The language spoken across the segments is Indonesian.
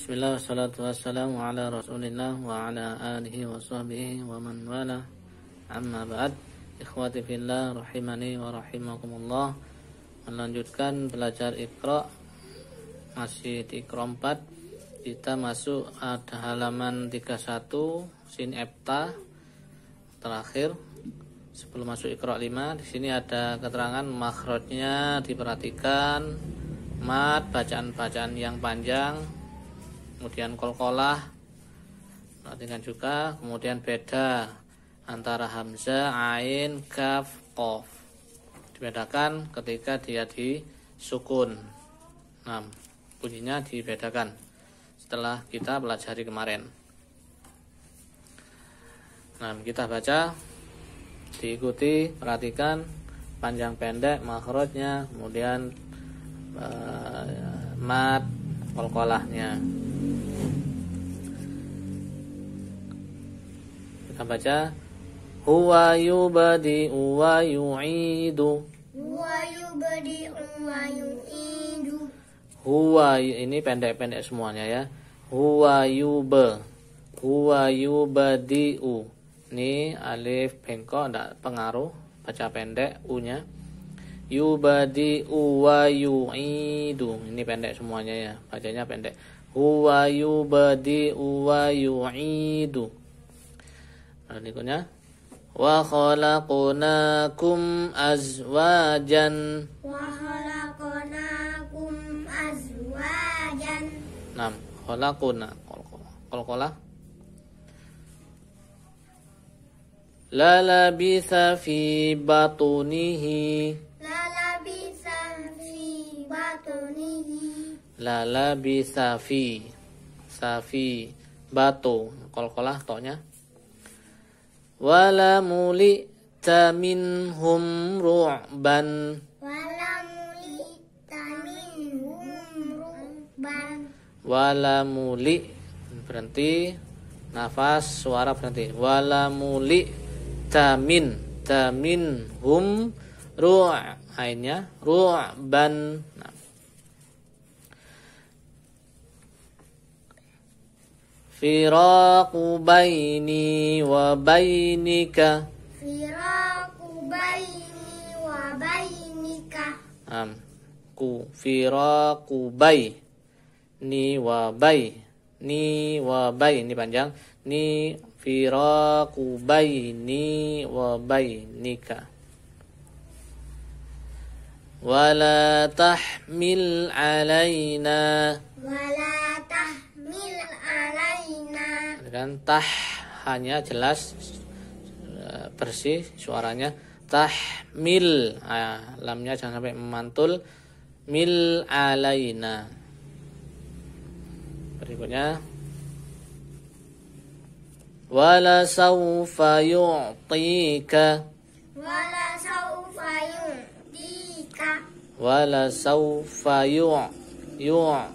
Bismillah wassalatu wassalamu ala rasulillah wa ala alihi wa sahbihi wa man wala amma ba'd Ikhwati fillah rahimani wa rahimakumullah Melanjutkan belajar Iqra Masih di Iqra 4 Kita masuk ada halaman 31 Sin Epta Terakhir Sebelum masuk Iqra 5 di sini ada keterangan makhrajnya diperhatikan mat bacaan-bacaan yang panjang kemudian kolkolah perhatikan juga kemudian beda antara hamzah ain kaf kof. dibedakan ketika dia di sukun 6 nah, bunyinya dibedakan setelah kita pelajari kemarin nah kita baca diikuti perhatikan panjang pendek makhrajnya kemudian uh, mat kolkolahnya Kita baca huwa yubadi wa yu'idu. Huwa yubadi wa yu'idu. Huwa ini pendek-pendek semuanya ya. Huwa yuba Huwa u Ini alif bengkok tidak pengaruh, baca pendek u-nya. yubadi wa yu'idu. Ini pendek semuanya ya, bacanya pendek. Huwa yubadi wa yu'idu berikutnya wa khalaqnakum azwajan wa khalaqnakum azwajan enam khalaqna qalqala la labisa fi batunihi la labisa fi batunihi la labisa fi safi batu qalqalah toknya wala muli taminhum ru'ban wala muli taminhum ru'ban wala muli berhenti nafas suara berhenti wala muli tamin tamin hum ru' ainya ru'ban nah, firaku baini wa bainika firaku baini wa bainika am ku firaku bai ni wa bai ni wa bai ini panjang ni firaku baini wa bainika wala tahmil alaina wala dan tah hanya jelas e, bersih suaranya tah mil e, lamnya jangan sampai memantul mil alaina berikutnya wala saufa yu'tika wala saufa yu'tika wala saufa yu'tika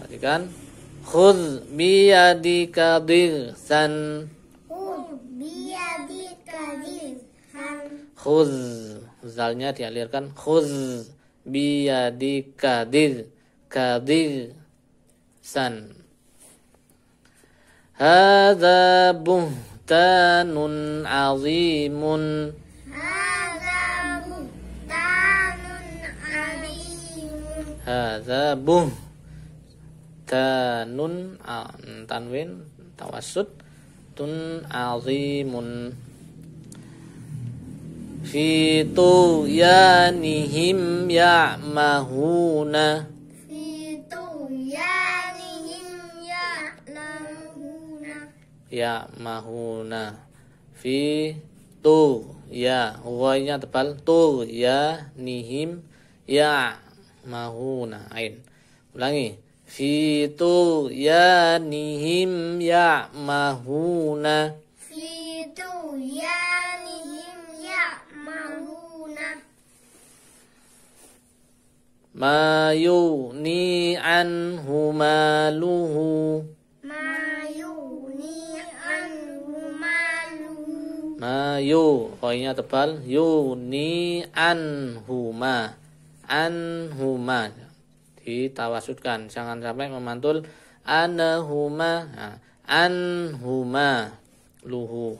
perhatikan Khudh biyadika dirsan Khudh biyadika dirsan Khudh Zalnya dialirkan Khudh biyadika dir Kadir San Hada buhtanun azimun Hada buhtanun azimun Hada buhtanun danun tanwin tawasud tun azimun fi fitu ya fi ya mahuna ya'mahuna fi tu ya huwanya tebal tu ya nihim ya mahuna ain ulangi fi tuyanihim ya'mahuna fi tuyanihim ya'mahuna ma yuni anhu maluhu ma yuni anhu maluhu ma yu koinnya tebal yuni anhu ma ditawasudkan jangan sampai memantul anahuma nah, anhuma luhu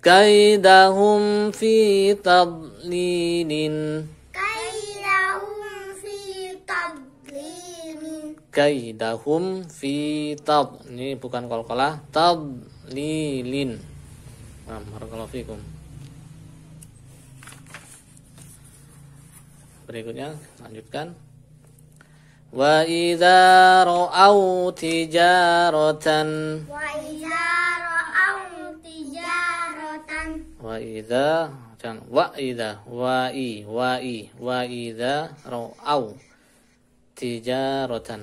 kaidahum fi tadlinin kaidahum fi tadlilin kaidahum fi tad ini bukan kolkolah tadlilin nah, fikum berikutnya lanjutkan Wa idharo au tijarotan. Wa idharo au tijarotan. Wa idha, jangan wa idha, wa i wa i wa idha ro au tijarotan.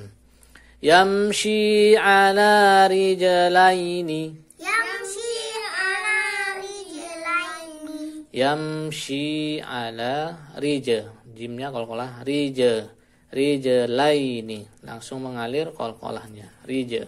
ala rija laini. Yamshii ala rija laini. ala rija. Jimnya kalau kalah rija laini langsung mengalir kol-kolahnya rija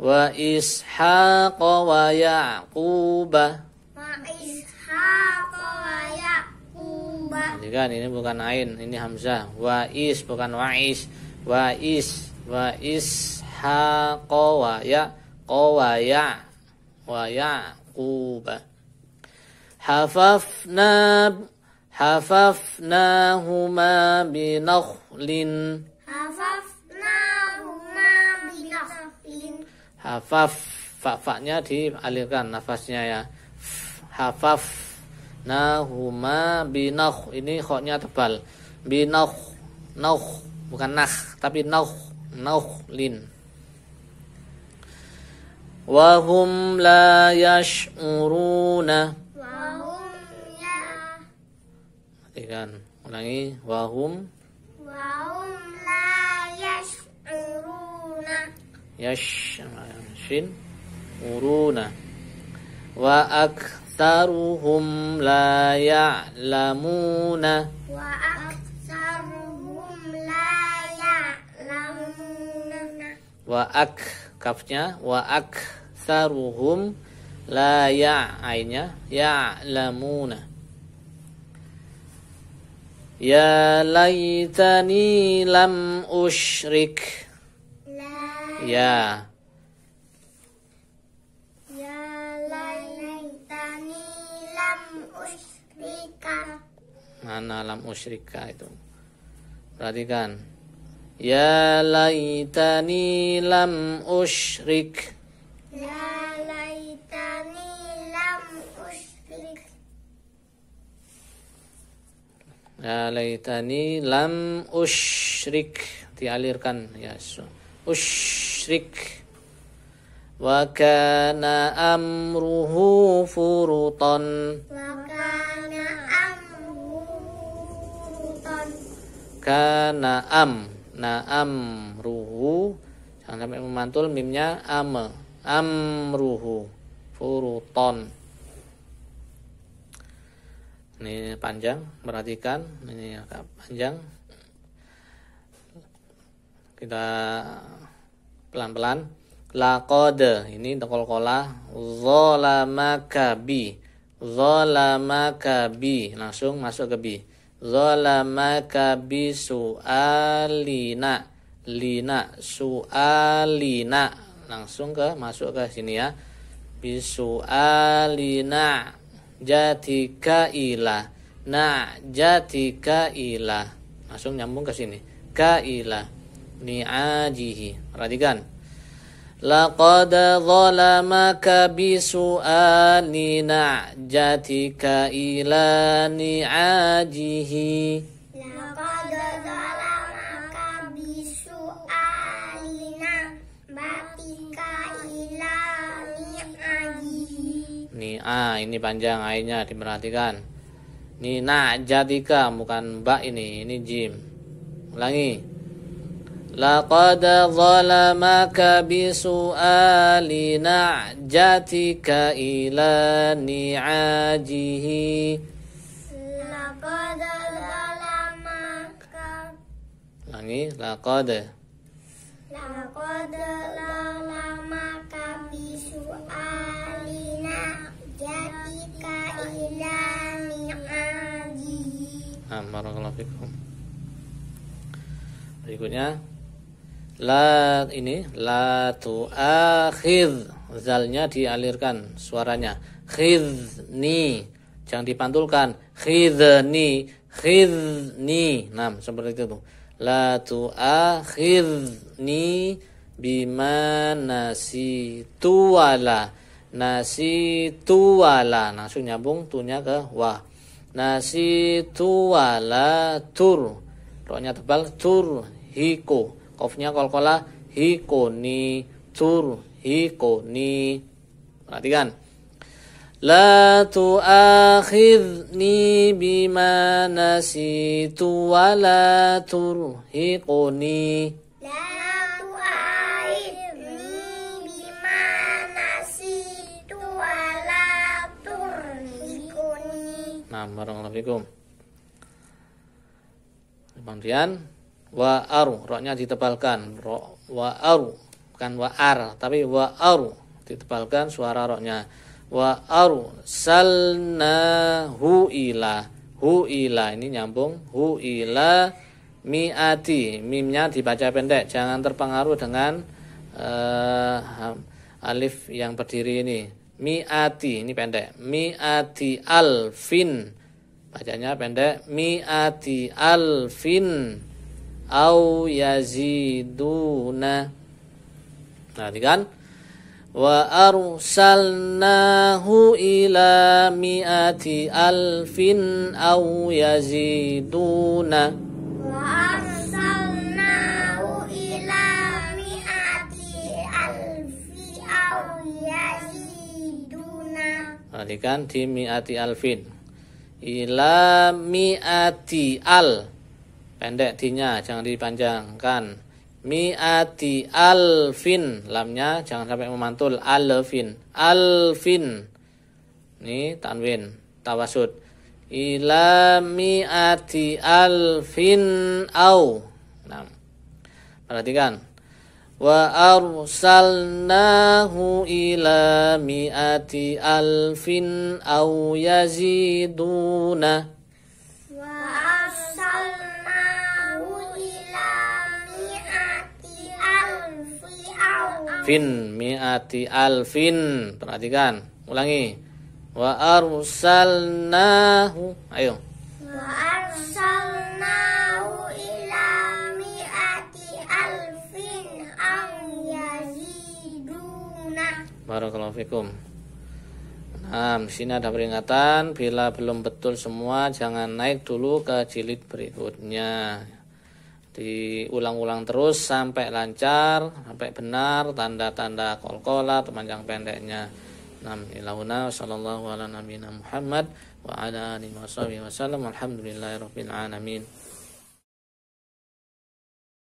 wa ishaq wa yaquba wa ishaq wa yaquba kan ini bukan ain ini hamzah wa is bukan wa is. wa is wa ishaq wa ya wa yaquba hafafna Hafafnahuma binakhlin Hafafnahuma binakhlin Hafaf Fa-fa-nya dialirkan nafasnya ya Hafaf Nahuma binakh Ini khoknya tebal Binakh Nakh Bukan nakh Tapi nakh Nakhlin Wahum la yash'uruna Yan, ulangi wahum wahum la yash'uruna. Yash shin uruna. Wa aktsaruhum la ya'lamuna. Wa aktsaruhum la ya'lamuna. Wa ak kafnya wa aktsaruhum la ya ainnya ya'lamuna. Ya laitani lam ushrik. Ya. Ya mana lam usyrika itu perhatikan ya laitani lam usyrik ya Ya Laitani lam usyrik dialirkan ya. Usyrik wa kana amruhu furutan wa kana amruhu kana am na amruhu jangan sampai memantul mimnya ame amruhu furutan ini panjang perhatikan ini agak panjang kita pelan-pelan kode ini kolkola zalamaka bi zalamaka bi langsung masuk ke bi zalamaka bi sualina lina sualina langsung ke masuk ke sini ya bisualina jatika ila na jatika ila langsung nyambung ke sini ka ila ni'ajihi perhatikan laqad zalamaka bisu'ali Jatikailah ila ajihi. nih ah ini panjang ainnya diperhatikan ini na jadika bukan mbak ini ini jim ulangi laqad zalamaka bisu'ali najatika ila ni'ajihi laqad zalamaka ulangi laqad laqad zalamaka Nah, Berikutnya la ini la tu'akhidh zalnya dialirkan suaranya ni jangan dipantulkan ni khid ni nah seperti itu tuh la ni bima nasitu wala nasitu wala langsung nah, nyambung tunya ke wah Nasi tuwala tur. rohnya tebal tur hiko. Kofnya kolkola ni tur hiko ni Perhatikan. La tu ni bima nasi tuwala tur hiko ni. Naam, warahmatullahi wabarakatuh. Kemudian wa aru, roknya ditebalkan, ro, wa aru, bukan wa ar, tapi wa aru ditebalkan suara roknya. Wa aru salna hu ila, hu ila ini nyambung hu ila miati, mimnya dibaca pendek, jangan terpengaruh dengan uh, alif yang berdiri ini. Miati ini pendek, miati alfin bacanya pendek mi'ati alfin au yaziduna nah, kan wa arsalnahu ila mi'ati alfin au yaziduna nah, kan di mi'ati alfin ila mi'ati al pendek dinya jangan dipanjangkan mi'ati alfin lamnya jangan sampai memantul alfin alfin ini tanwin tawasud ila mi'ati alfin au nah perhatikan wa arsalnahu ila mi'ati alfin aw yaziduna fin mi'ati alfin perhatikan ulangi wa arusalnahu, ayo Barakallahu fikum. Nah, di sini ada peringatan bila belum betul semua jangan naik dulu ke jilid berikutnya. Diulang-ulang terus sampai lancar, sampai benar tanda-tanda kolkola panjang pendeknya. Nam ilahuna sallallahu ala nabiyina Muhammad wa ala alihi wasallam alhamdulillahirabbil alamin.